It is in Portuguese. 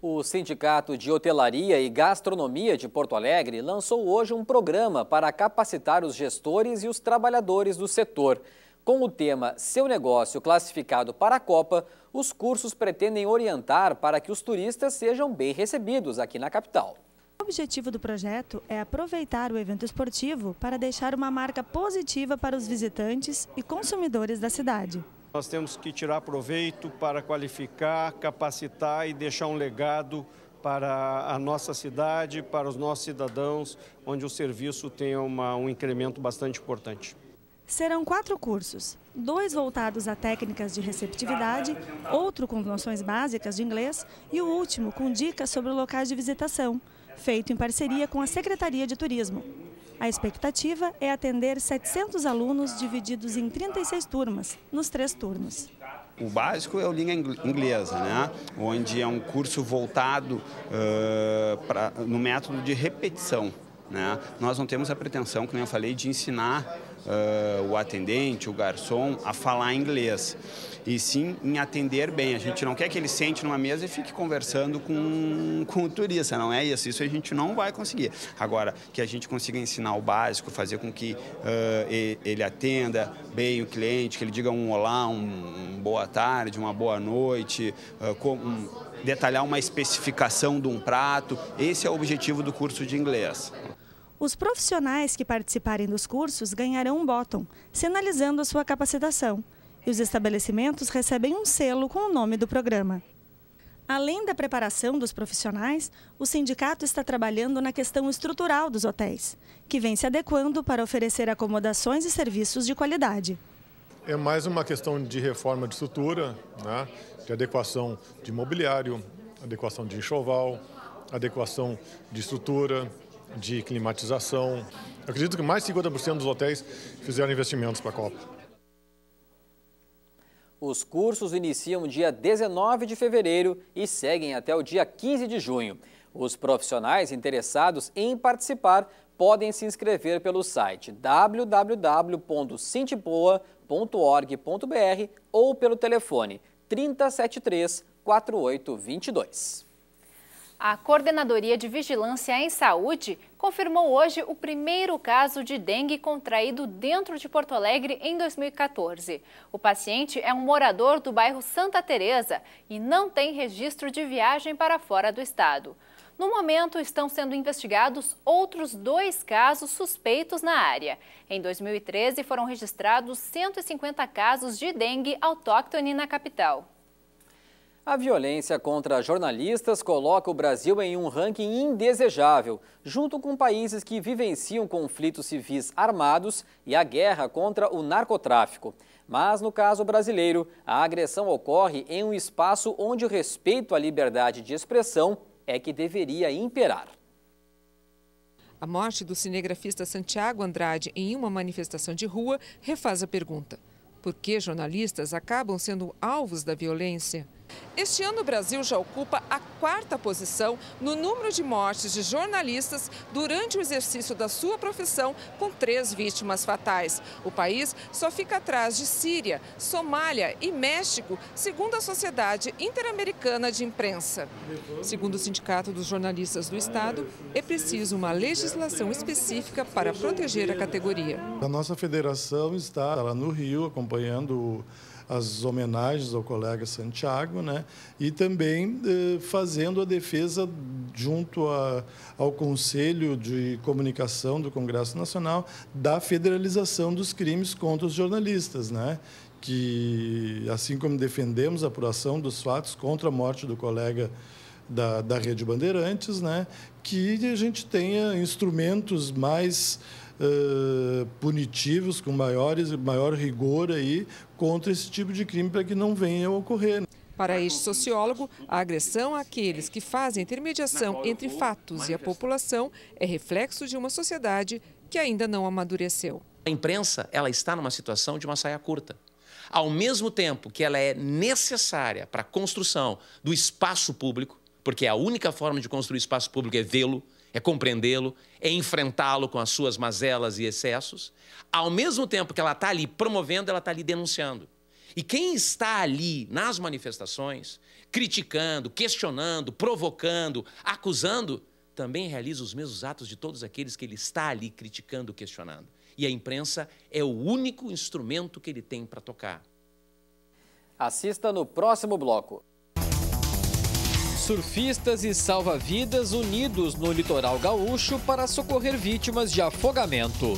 O Sindicato de Hotelaria e Gastronomia de Porto Alegre lançou hoje um programa para capacitar os gestores e os trabalhadores do setor. Com o tema Seu Negócio Classificado para a Copa, os cursos pretendem orientar para que os turistas sejam bem recebidos aqui na capital. O objetivo do projeto é aproveitar o evento esportivo para deixar uma marca positiva para os visitantes e consumidores da cidade. Nós temos que tirar proveito para qualificar, capacitar e deixar um legado para a nossa cidade, para os nossos cidadãos, onde o serviço tenha uma, um incremento bastante importante. Serão quatro cursos, dois voltados a técnicas de receptividade, outro com noções básicas de inglês e o último com dicas sobre locais de visitação, feito em parceria com a Secretaria de Turismo. A expectativa é atender 700 alunos divididos em 36 turmas, nos três turnos. O básico é o língua inglesa, né? onde é um curso voltado uh, pra, no método de repetição. Né? Nós não temos a pretensão, como eu falei, de ensinar uh, o atendente, o garçom, a falar inglês. E sim em atender bem. A gente não quer que ele sente numa mesa e fique conversando com, com o turista, não é isso. Isso a gente não vai conseguir. Agora, que a gente consiga ensinar o básico, fazer com que uh, ele atenda bem o cliente, que ele diga um olá, um, um boa tarde, uma boa noite, uh, com, um, detalhar uma especificação de um prato. Esse é o objetivo do curso de inglês. Os profissionais que participarem dos cursos ganharão um bottom, sinalizando a sua capacitação. E os estabelecimentos recebem um selo com o nome do programa. Além da preparação dos profissionais, o sindicato está trabalhando na questão estrutural dos hotéis, que vem se adequando para oferecer acomodações e serviços de qualidade. É mais uma questão de reforma de estrutura, né? de adequação de mobiliário, adequação de enxoval, adequação de estrutura, de climatização. Eu acredito que mais de 50% dos hotéis fizeram investimentos para a Copa. Os cursos iniciam dia 19 de fevereiro e seguem até o dia 15 de junho. Os profissionais interessados em participar podem se inscrever pelo site www.cintipoa.org.br ou pelo telefone 373 4822. A Coordenadoria de Vigilância em Saúde confirmou hoje o primeiro caso de dengue contraído dentro de Porto Alegre em 2014. O paciente é um morador do bairro Santa Teresa e não tem registro de viagem para fora do estado. No momento, estão sendo investigados outros dois casos suspeitos na área. Em 2013, foram registrados 150 casos de dengue autóctone na capital. A violência contra jornalistas coloca o Brasil em um ranking indesejável, junto com países que vivenciam conflitos civis armados e a guerra contra o narcotráfico. Mas, no caso brasileiro, a agressão ocorre em um espaço onde o respeito à liberdade de expressão é que deveria imperar. A morte do cinegrafista Santiago Andrade em uma manifestação de rua refaz a pergunta: por que jornalistas acabam sendo alvos da violência? Este ano, o Brasil já ocupa a quarta posição no número de mortes de jornalistas durante o exercício da sua profissão, com três vítimas fatais. O país só fica atrás de Síria, Somália e México, segundo a Sociedade Interamericana de Imprensa. Segundo o Sindicato dos Jornalistas do Estado, é preciso uma legislação específica para proteger a categoria. A nossa federação está lá no Rio acompanhando as homenagens ao colega Santiago, né? e também eh, fazendo a defesa junto a, ao Conselho de Comunicação do Congresso Nacional da federalização dos crimes contra os jornalistas, né? que, assim como defendemos a apuração dos fatos contra a morte do colega da, da Rede Bandeirantes, né? que a gente tenha instrumentos mais eh, punitivos, com maiores, maior rigor aí contra esse tipo de crime para que não venha a ocorrer. Né? Para este sociólogo, a agressão àqueles que fazem intermediação entre fatos e a população é reflexo de uma sociedade que ainda não amadureceu. A imprensa ela está numa situação de uma saia curta. Ao mesmo tempo que ela é necessária para a construção do espaço público, porque a única forma de construir espaço público é vê-lo, é compreendê-lo, é enfrentá-lo com as suas mazelas e excessos. Ao mesmo tempo que ela está ali promovendo, ela está ali denunciando. E quem está ali nas manifestações, criticando, questionando, provocando, acusando, também realiza os mesmos atos de todos aqueles que ele está ali criticando, questionando. E a imprensa é o único instrumento que ele tem para tocar. Assista no próximo bloco. Surfistas e salva-vidas unidos no litoral gaúcho para socorrer vítimas de afogamento.